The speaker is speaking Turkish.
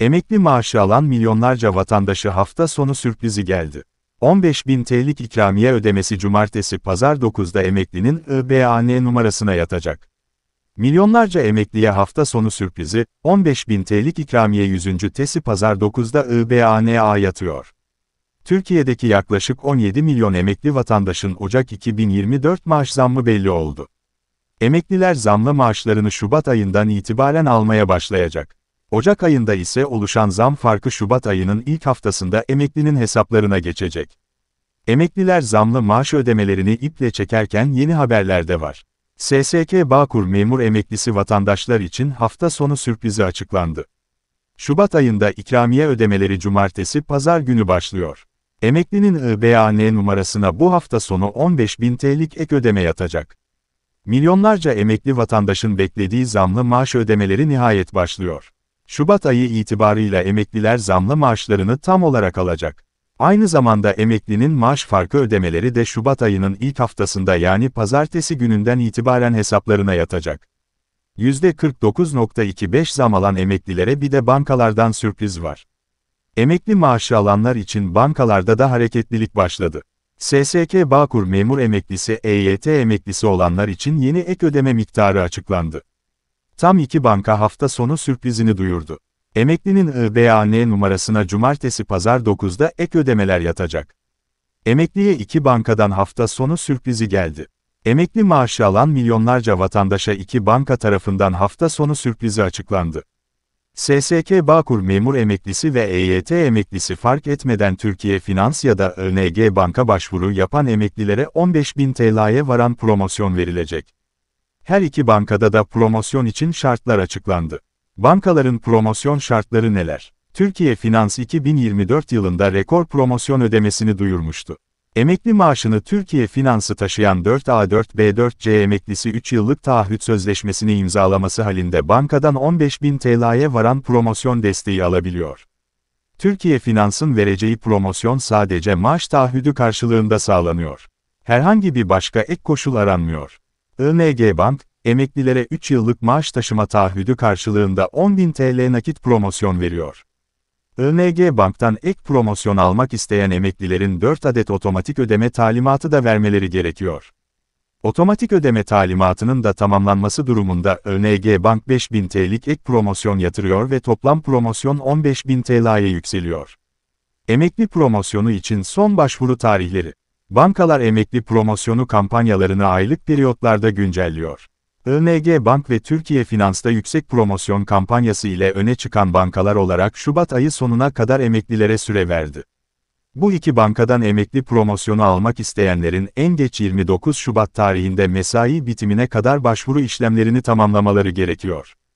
Emekli maaşı alan milyonlarca vatandaşı hafta sonu sürprizi geldi. 15 bin TL'lik ikramiye ödemesi cumartesi pazar 9'da emeklinin IBAN numarasına yatacak. Milyonlarca emekliye hafta sonu sürprizi, 15 bin TL'lik ikramiye 100. tesi pazar 9'da IBAN'a yatıyor. Türkiye'deki yaklaşık 17 milyon emekli vatandaşın Ocak 2024 maaş zammı belli oldu. Emekliler zamlı maaşlarını Şubat ayından itibaren almaya başlayacak. Ocak ayında ise oluşan zam farkı Şubat ayının ilk haftasında emeklinin hesaplarına geçecek. Emekliler zamlı maaş ödemelerini iple çekerken yeni haberler de var. SSK Bağkur memur emeklisi vatandaşlar için hafta sonu sürprizi açıklandı. Şubat ayında ikramiye ödemeleri cumartesi pazar günü başlıyor. Emeklinin IBAN numarasına bu hafta sonu 15.000 TL'lik ek ödeme yatacak. Milyonlarca emekli vatandaşın beklediği zamlı maaş ödemeleri nihayet başlıyor. Şubat ayı itibarıyla emekliler zamlı maaşlarını tam olarak alacak. Aynı zamanda emeklinin maaş farkı ödemeleri de Şubat ayının ilk haftasında yani pazartesi gününden itibaren hesaplarına yatacak. %49.25 zam alan emeklilere bir de bankalardan sürpriz var. Emekli maaşı alanlar için bankalarda da hareketlilik başladı. SSK Bağkur memur emeklisi EYT emeklisi olanlar için yeni ek ödeme miktarı açıklandı. Tam iki banka hafta sonu sürprizini duyurdu. Emeklinin IBAN numarasına cumartesi pazar 9'da ek ödemeler yatacak. Emekliye iki bankadan hafta sonu sürprizi geldi. Emekli maaşı alan milyonlarca vatandaşa iki banka tarafından hafta sonu sürprizi açıklandı. SSK Bağkur memur emeklisi ve EYT emeklisi fark etmeden Türkiye Finans ya da ÖNG banka başvuru yapan emeklilere 15.000 TL'ye varan promosyon verilecek. Her iki bankada da promosyon için şartlar açıklandı. Bankaların promosyon şartları neler? Türkiye Finans 2024 yılında rekor promosyon ödemesini duyurmuştu. Emekli maaşını Türkiye Finans'ı taşıyan 4A4B4C emeklisi 3 yıllık taahhüt sözleşmesini imzalaması halinde bankadan 15.000 TL'ye varan promosyon desteği alabiliyor. Türkiye Finans'ın vereceği promosyon sadece maaş taahhüdü karşılığında sağlanıyor. Herhangi bir başka ek koşul aranmıyor. ING Bank, emeklilere 3 yıllık maaş taşıma taahhüdü karşılığında 10.000 TL nakit promosyon veriyor. ÖNG Bank'tan ek promosyon almak isteyen emeklilerin 4 adet otomatik ödeme talimatı da vermeleri gerekiyor. Otomatik ödeme talimatının da tamamlanması durumunda ÖNG Bank 5000 TL'lik ek promosyon yatırıyor ve toplam promosyon 15000 TL'ye yükseliyor. Emekli promosyonu için son başvuru tarihleri. Bankalar emekli promosyonu kampanyalarını aylık periyotlarda güncelliyor. ING Bank ve Türkiye Finans'ta yüksek promosyon kampanyası ile öne çıkan bankalar olarak Şubat ayı sonuna kadar emeklilere süre verdi. Bu iki bankadan emekli promosyonu almak isteyenlerin en geç 29 Şubat tarihinde mesai bitimine kadar başvuru işlemlerini tamamlamaları gerekiyor.